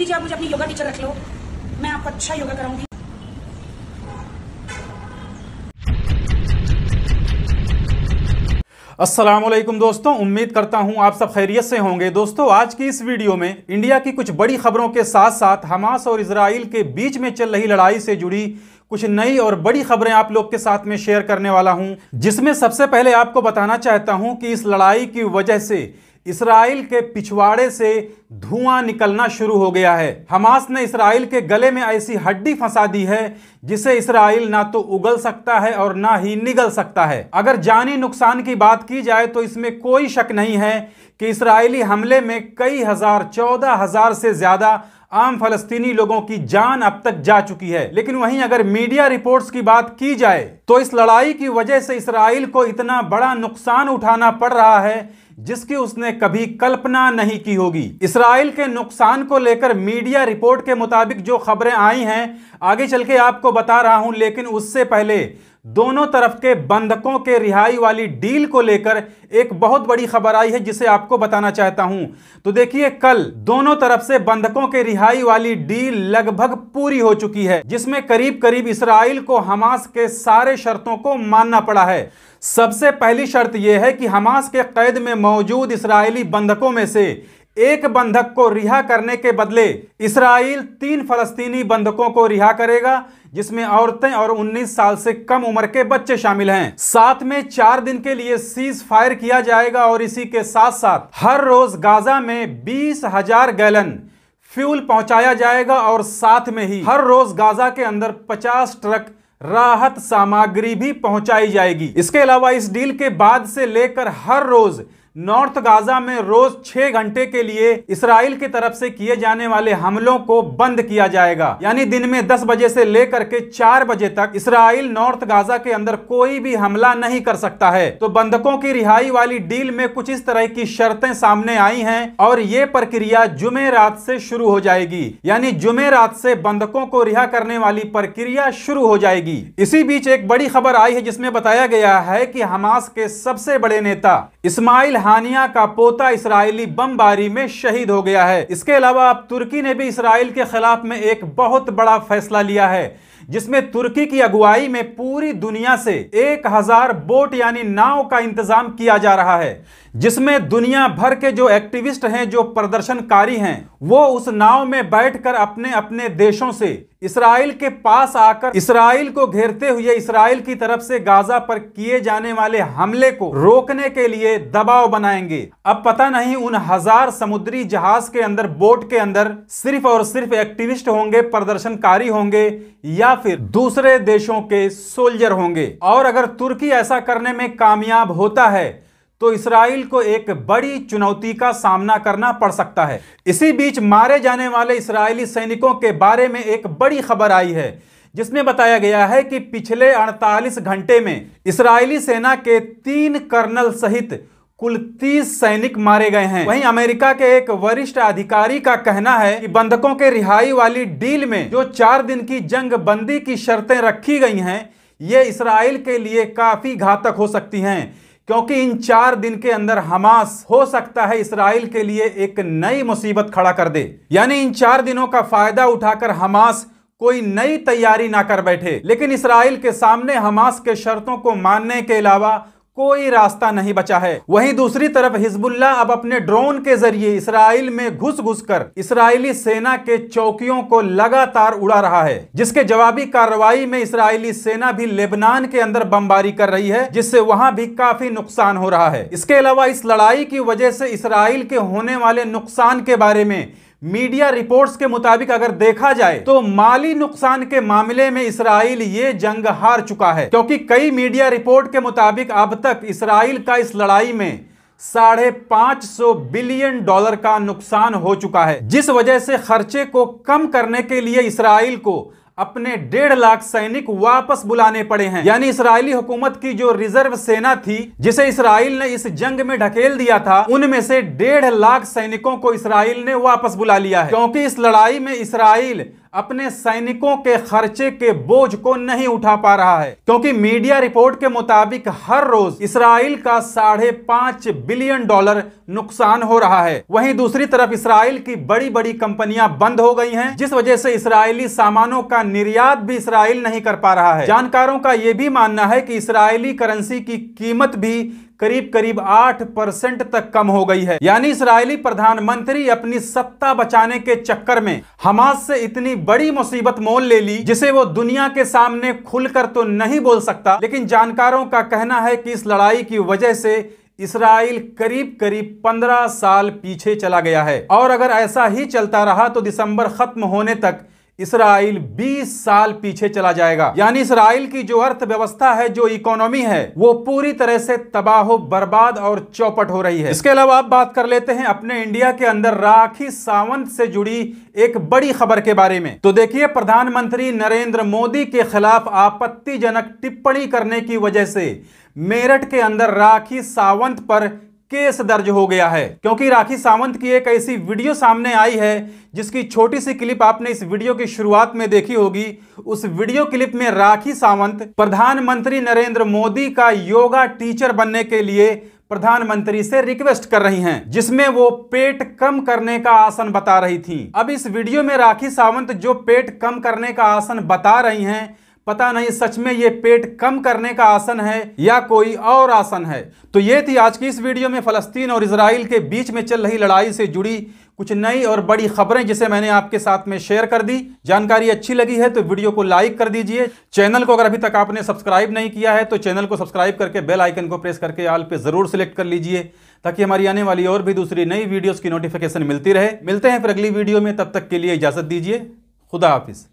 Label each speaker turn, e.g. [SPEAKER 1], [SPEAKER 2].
[SPEAKER 1] मोदी जी आप मुझे अपनी योगा टीचर रख लो मैं आपको अच्छा योगा कराऊंगी असलम दोस्तों उम्मीद करता हूं आप सब खैरियत से होंगे दोस्तों आज की इस वीडियो में इंडिया की कुछ बड़ी खबरों के साथ साथ हमास और इसराइल के बीच में चल रही लड़ाई से जुड़ी कुछ नई और बड़ी खबरें आप लोग के साथ में शेयर करने वाला हूं जिसमें सबसे पहले आपको बताना चाहता हूं कि इस लड़ाई की वजह से इसराइल के पिछवाड़े से धुआं निकलना शुरू हो गया है हमास ने इसराइल के गले में ऐसी हड्डी फंसा दी है जिसे इसराइल ना तो उगल सकता है और ना ही निगल सकता है अगर जानी नुकसान की बात की जाए तो इसमें कोई शक नहीं है कि इसराइली हमले में कई हजार चौदह हजार से ज्यादा आम फलस्तीनी लोगों की जान अब तक जा चुकी है लेकिन वहीं अगर मीडिया रिपोर्ट्स की बात की जाए तो इस लड़ाई की वजह से इसराइल को इतना बड़ा नुकसान उठाना पड़ रहा है जिसकी उसने कभी कल्पना नहीं की होगी इसराइल के नुकसान को लेकर मीडिया रिपोर्ट के मुताबिक जो खबरें आई हैं आगे चल के आपको बता रहा हूं लेकिन उससे पहले दोनों तरफ के बंधकों के रिहाई वाली डील को लेकर एक बहुत बड़ी खबर आई है जिसे आपको बताना चाहता हूं तो देखिए कल दोनों तरफ से बंधकों के रिहाई वाली डील लगभग पूरी हो चुकी है जिसमें करीब करीब इसराइल को हमास के सारे शर्तों को मानना पड़ा है सबसे पहली शर्त यह है कि हमास के कैद में मौजूद इसराइली बंधकों में से एक बंधक को रिहा करने के बदले इसराइल तीन फलस्तीनी बंधकों को रिहा करेगा जिसमें औरतें और 19 साल से कम उम्र के बच्चे शामिल हैं साथ में चार दिन के लिए सीज फायर किया जाएगा और इसी के साथ साथ हर रोज गाजा में बीस हजार गैलन फ्यूल पहुंचाया जाएगा और साथ में ही हर रोज गाजा के अंदर 50 ट्रक राहत सामग्री भी पहुंचाई जाएगी इसके अलावा इस डील के बाद से लेकर हर रोज नॉर्थ गाजा में रोज छह घंटे के लिए इसराइल की तरफ से किए जाने वाले हमलों को बंद किया जाएगा यानी दिन में दस बजे से लेकर के चार बजे तक इसराइल नॉर्थ गाजा के अंदर कोई भी हमला नहीं कर सकता है तो बंधकों की रिहाई वाली डील में कुछ इस तरह की शर्तें सामने आई हैं और ये प्रक्रिया जुमे रात से शुरू हो जाएगी यानी जुमे रात से बंधकों को रिहा करने वाली प्रक्रिया शुरू हो जाएगी जाएगी इसी बीच एक बड़ी खबर आई है जिसमें बताया गया है कि हमास के सबसे बड़े नेता इस्माइल हानिया का पोता इसराइली बमबारी में शहीद हो गया है इसके अलावा अब तुर्की ने भी इसराइल के खिलाफ में एक बहुत बड़ा फैसला लिया है जिसमें तुर्की की अगुवाई में पूरी दुनिया से एक हजार बोट यानी नाव का इंतजाम किया जा रहा है जिसमें दुनिया भर के जो एक्टिविस्ट हैं जो प्रदर्शनकारी हैं वो उस नाव में बैठकर अपने अपने देशों से इसराइल के पास आकर इसराइल को घेरते हुए इसराइल की तरफ से गाजा पर किए जाने वाले हमले को रोकने के लिए दबाव बनाएंगे अब पता नहीं उन हजार समुद्री जहाज के अंदर बोट के अंदर सिर्फ और सिर्फ एक्टिविस्ट होंगे प्रदर्शनकारी होंगे या फिर दूसरे देशों के सोल्जर होंगे और अगर तुर्की ऐसा करने में कामयाब होता है तो इसराइल को एक बड़ी चुनौती का सामना करना पड़ सकता है इसी बीच मारे जाने वाले इसराइली सैनिकों के बारे में एक बड़ी खबर आई है जिसमें बताया गया है कि पिछले 48 घंटे में इसराइली सेना के तीन कर्नल सहित कुल 30 सैनिक मारे गए हैं वहीं अमेरिका के एक वरिष्ठ अधिकारी का कहना है कि बंधकों के रिहाई वाली डील में जो चार दिन की जंग बंदी की शर्तें रखी गई हैं ये इसराइल के लिए काफ़ी घातक हो सकती हैं क्योंकि इन चार दिन के अंदर हमास हो सकता है इसराइल के लिए एक नई मुसीबत खड़ा कर दे यानी इन चार दिनों का फायदा उठाकर हमास कोई नई तैयारी ना कर बैठे लेकिन इसराइल के सामने हमास के शर्तों को मानने के अलावा कोई रास्ता नहीं बचा है वहीं दूसरी तरफ हिजबुल्ला अब अपने ड्रोन के जरिए इसराइल में घुस घुस कर इसराइली सेना के चौकियों को लगातार उड़ा रहा है जिसके जवाबी कार्रवाई में इसराइली सेना भी लेबनान के अंदर बमबारी कर रही है जिससे वहां भी काफी नुकसान हो रहा है इसके अलावा इस लड़ाई की वजह से इसराइल के होने वाले नुकसान के बारे में मीडिया रिपोर्ट्स के मुताबिक अगर देखा जाए तो माली नुकसान के मामले में इसराइल ये जंग हार चुका है क्योंकि कई मीडिया रिपोर्ट के मुताबिक अब तक इसराइल का इस लड़ाई में साढ़े पांच सौ बिलियन डॉलर का नुकसान हो चुका है जिस वजह से खर्चे को कम करने के लिए इसराइल को अपने डेढ़ लाख सैनिक वापस बुलाने पड़े हैं यानी इसराइली हुकूमत की जो रिजर्व सेना थी जिसे इसराइल ने इस जंग में ढकेल दिया था उनमें से डेढ़ लाख सैनिकों को इसराइल ने वापस बुला लिया है क्योंकि इस लड़ाई में इसराइल अपने सैनिकों के खर्चे के बोझ को नहीं उठा पा रहा है क्योंकि मीडिया रिपोर्ट के मुताबिक हर रोज इसराइल का साढ़े पांच बिलियन डॉलर नुकसान हो रहा है वहीं दूसरी तरफ इसराइल की बड़ी बड़ी कंपनियां बंद हो गई हैं जिस वजह से इसराइली सामानों का निर्यात भी इसराइल नहीं कर पा रहा है जानकारों का यह भी मानना है की इसराइली करेंसी की कीमत भी करीब करीब आठ परसेंट तक कम हो गई है यानी इसराइली प्रधानमंत्री अपनी सत्ता बचाने के चक्कर में हमास से इतनी बड़ी मुसीबत मोल ले ली जिसे वो दुनिया के सामने खुलकर तो नहीं बोल सकता लेकिन जानकारों का कहना है कि इस लड़ाई की वजह से इसराइल करीब करीब 15 साल पीछे चला गया है और अगर ऐसा ही चलता रहा तो दिसंबर खत्म होने तक इसराइल 20 साल पीछे चला जाएगा यानी इसराइल की जो अर्थव्यवस्था है जो इकोनॉमी है वो पूरी तरह से तबाह बर्बाद और चौपट हो रही है इसके अलावा आप बात कर लेते हैं अपने इंडिया के अंदर राखी सावंत से जुड़ी एक बड़ी खबर के बारे में तो देखिए प्रधानमंत्री नरेंद्र मोदी के खिलाफ आपत्तिजनक टिप्पणी करने की वजह से मेरठ के अंदर राखी सावंत पर केस दर्ज हो गया है क्योंकि राखी सावंत की एक ऐसी वीडियो सामने आई है जिसकी छोटी सी क्लिप आपने इस वीडियो की शुरुआत में देखी होगी उस वीडियो क्लिप में राखी सावंत प्रधानमंत्री नरेंद्र मोदी का योगा टीचर बनने के लिए प्रधानमंत्री से रिक्वेस्ट कर रही हैं जिसमें वो पेट कम करने का आसन बता रही थी अब इस वीडियो में राखी सावंत जो पेट कम करने का आसन बता रही हैं पता नहीं सच में ये पेट कम करने का आसन है या कोई और आसन है तो ये थी आज की इस वीडियो में फ़लस्तीन और इसराइल के बीच में चल रही लड़ाई से जुड़ी कुछ नई और बड़ी खबरें जिसे मैंने आपके साथ में शेयर कर दी जानकारी अच्छी लगी है तो वीडियो को लाइक कर दीजिए चैनल को अगर अभी तक आपने सब्सक्राइब नहीं किया है तो चैनल को सब्सक्राइब करके बेल आइकन को प्रेस करके आल पे ज़रूर सेलेक्ट कर लीजिए ताकि हमारी आने वाली और भी दूसरी नई वीडियोज़ की नोटिफिकेशन मिलती रहे मिलते हैं फिर अगली वीडियो में तब तक के लिए इजाज़त दीजिए खुदा हाफिज़